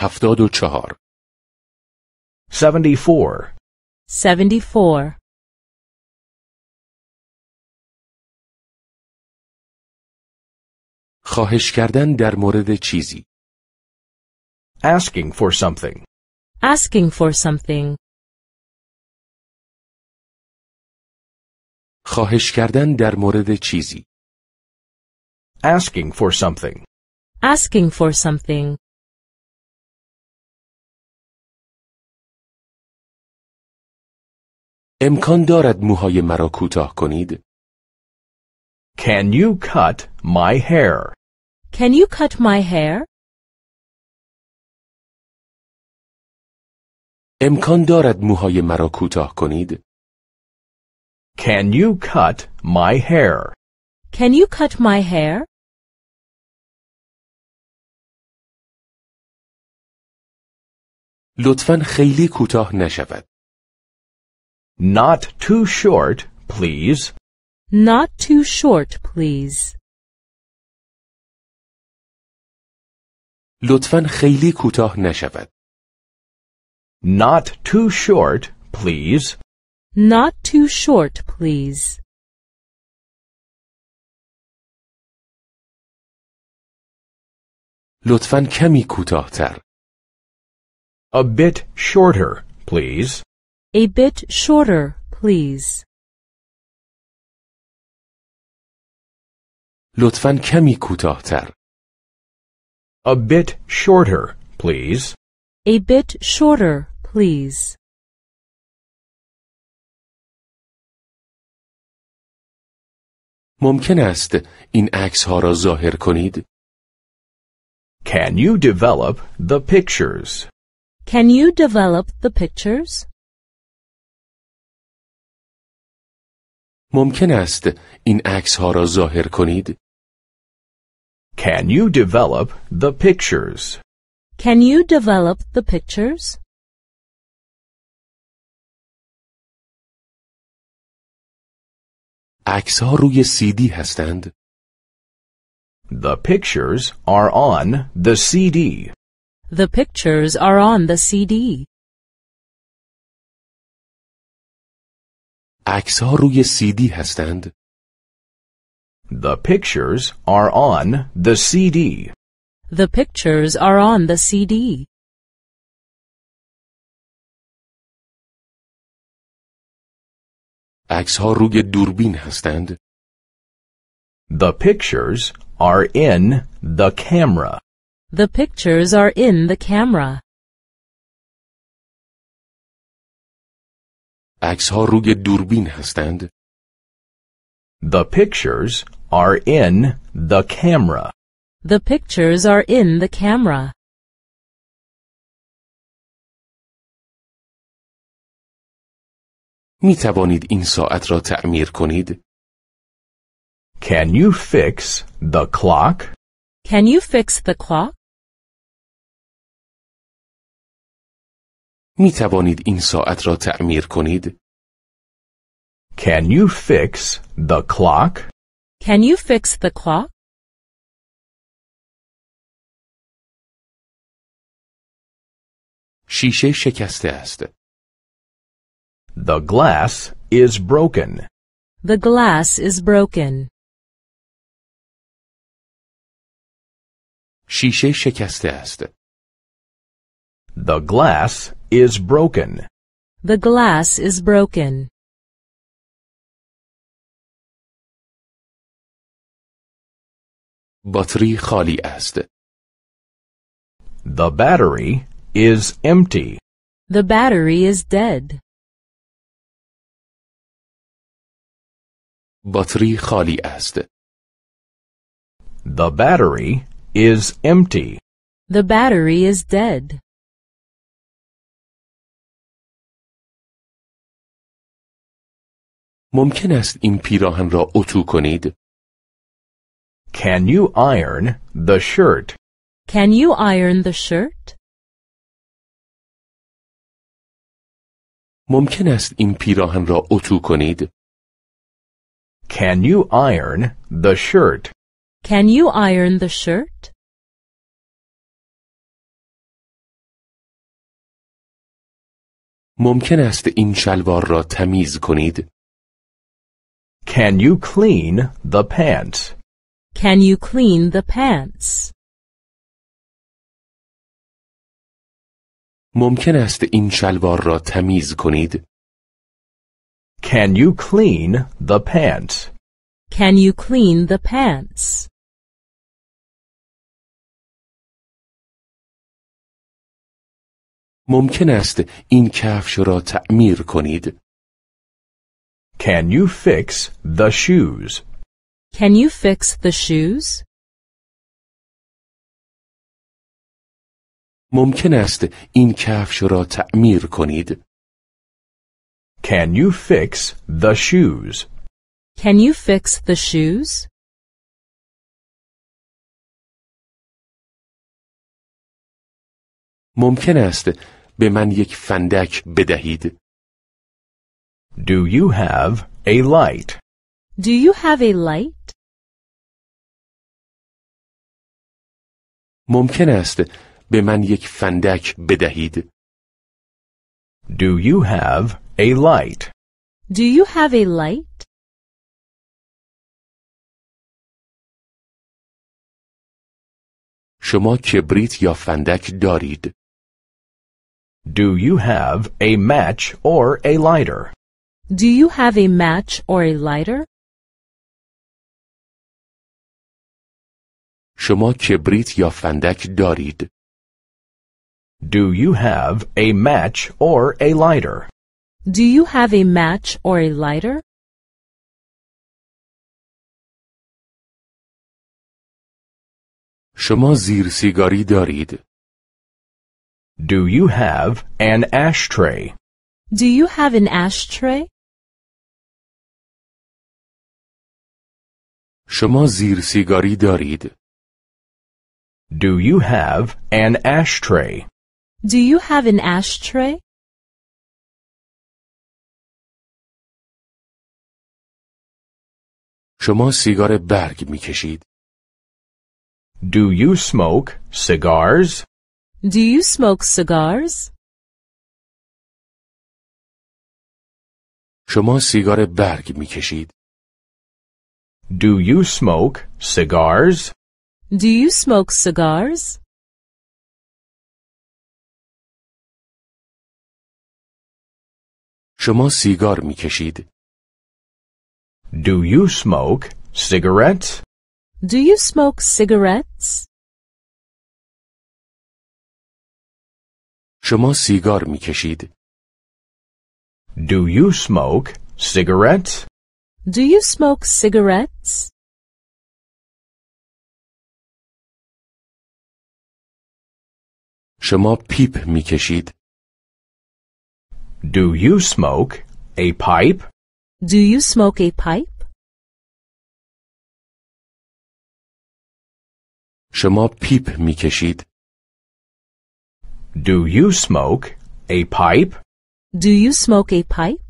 هفتاد و چهار 74 خواهش کردن در مورد چیزی asking for something asking for something خواهش کردن در مورد چیزی asking for something asking for something امکان دارد موهای مرا کوتاه کنید؟ Can you cut my hair? Can you cut my hair? امکان دارد موهای مرا کوتاه کنید؟ Can you cut my hair? Can you cut my hair? لطفا خیلی کوتاه نشود. Not too short, please. Not too short, please. لطفا خیلی کوتاه نشود. Not too short, please. Not too short, please. لطفا کمی کوتاهتر. A bit shorter, please. A bit shorter, please. لطفاً کمی کوتاهتر. A bit shorter, please. A bit shorter, please. ممکن است این عکس ها را ظاهر کنید؟ Can you develop the pictures? Can you develop the pictures? ممکن است این عکس ها را ظاهر کنید؟ Can you develop the pictures? Can you develop the pictures? عکس ها روی سیدی هستند. The pictures are on the CD. The pictures are on the CD. عکس ها روی سیدی هستند؟ The pictures are on the CD. The pictures are on the CD. عکس ها روی دوربین هستند؟ The pictures are in the camera. The pictures are in the camera. عکس ها روی دوربین هستند. The pictures are in the camera. The pictures are in the camera. می توانید این ساعت را تعمیر کنید؟ Can you fix the clock? Can you fix the clock? می توانید این ساعت را تعمیر کنید؟ Can you fix the clock? Can you fix the clock? شیشه شکسته است. The glass is broken. The glass is broken. شیشه شکسته است. The glass is broken. The glass is broken. خالی است. The battery is empty. The battery is dead. خالی است. The battery is empty. The battery is dead. ممکن است این پیراهن را اتو کنید؟ Can you iron the shirt? Can you iron the shirt? ممکن است این پیراهن را اتو کنید؟ Can you iron the shirt? Can you iron the shirt? ممکن است این شلوار را تمیز کنید؟ Can you clean the pants? Can you clean the pants? ممکن است این شلوار را تمیز کنید؟ Can you clean the pants? Can you clean the pants? ممکن است این کفش را تعمیر کنید؟ can you fix the shoes? Can you fix the shoes? ممکن است این کفش را تعمیر کنید. Can you fix the shoes? Can you fix the shoes? ممکن است به من یک فندک بدهید. Do you have a light? Do you have a light? ممکن است به من یک فندک بدهید. Do you have a light? Do you have a light? شما کبریت یا فندک دارید؟ Do you have a match or a lighter? Do you have a match or a lighter? شما کبریت یا فندک دارید؟ Do you have a match or a lighter? Do you have a match or a lighter? شما زیر سیگاری دارید؟ Do you have an ashtray? Do you have an ashtray? شما زیر سیگاری دارید؟ Do you have an ashtray? Do you have an ashtray? شما سیگار برگ می کشید؟ Do you smoke cigars? Do you smoke cigars? شما سیگار برگ می کشید؟ Do you smoke cigars? Do you smoke cigars? شما سیگار میکشید؟ Do you smoke cigarettes? Do you smoke cigarettes? شما سیگار میکشید؟ Do you smoke cigarettes? Do you smoke cigarettes? شما پیپ میکشید؟ Do you smoke a pipe? Do you smoke a pipe? شما پیپ میکشید؟ Do you smoke a pipe? Do you smoke a pipe?